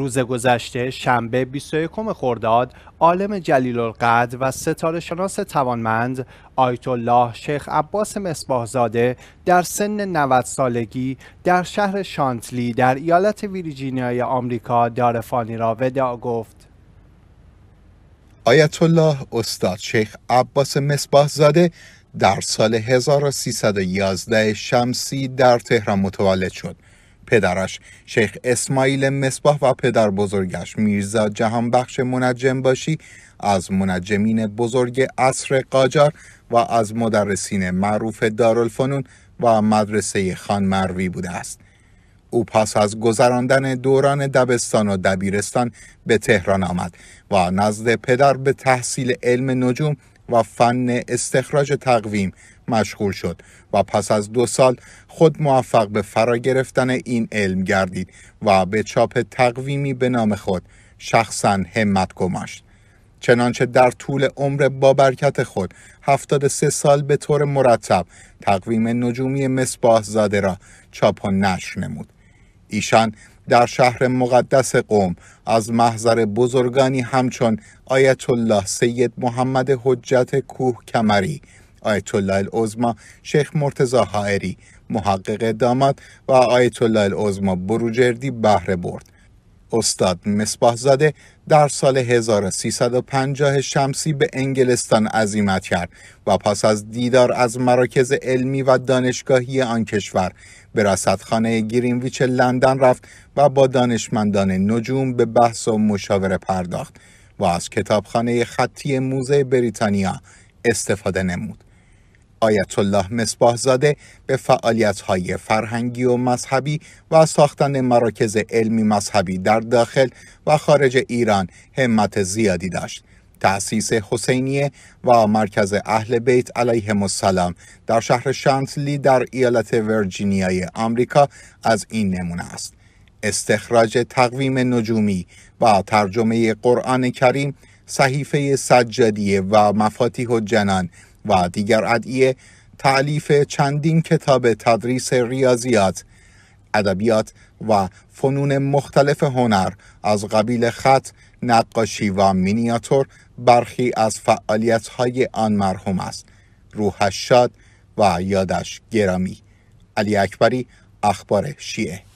روز گذشته شنبه 21 خرداد عالم جلیل القدر و ستاره شناس توانمند آیت الله شیخ عباس زاده در سن 90 سالگی در شهر شانتلی در ایالت ویرجینیای آمریکا دار فانی را وداع گفت آیت الله استاد شیخ عباس زاده در سال 1311 شمسی در تهران متولد شد پدرش شیخ اسماعیل مصباح و پدر بزرگش میرزا جهانبخش منجم باشی از منجمین بزرگ عصر قاجار و از مدرسین معروف دارالفنون و مدرسه خان مروی بوده است او پس از گذراندن دوران دبستان و دبیرستان به تهران آمد و نزد پدر به تحصیل علم نجوم و فن استخراج تقویم مشغول شد و پس از دو سال خود موفق به فرا گرفتن این علم گردید و به چاپ تقویمی به نام خود شخصا همت گماشت چنانچه در طول عمر با برکت خود 73 سال به طور مرتب تقویم نجومی مصباح زاده را چاپ و نشر نمود ایشان در شهر مقدس قوم از محضر بزرگانی همچون آیت الله سید محمد حجت کوه کمری آیت الله شیخ مرتزا حائری محقق داماد و آیت الله بروجردی بهره برد استاد مصباح در سال 1350 شمسی به انگلستان عزیمت کرد و پس از دیدار از مراکز علمی و دانشگاهی آن کشور به رصدخانه گرینویچ لندن رفت و با دانشمندان نجوم به بحث و مشاوره پرداخت و از کتابخانه خطی موزه بریتانیا استفاده نمود. آیت الله مصباح زاده به فعالیت‌های فرهنگی و مذهبی و ساختن مراکز علمی مذهبی در داخل و خارج ایران همت زیادی داشت. تأسیس حسینیه و مرکز اهل بیت علیهم السلام در شهر شانتلی در ایالت ورجینیای آمریکا از این نمونه است. استخراج تقویم نجومی و ترجمه قرآن کریم صحیفه سجادیه و مفاتیح و جنان و دیگر ادعیه تعلیف چندین کتاب تدریس ریاضیات ادبیات و فنون مختلف هنر از قبیل خط نقاشی و مینیاتور برخی از فعالیت های آن مرحوم است روحش شاد و یادش گرامی علی اکبری اخبار شیعه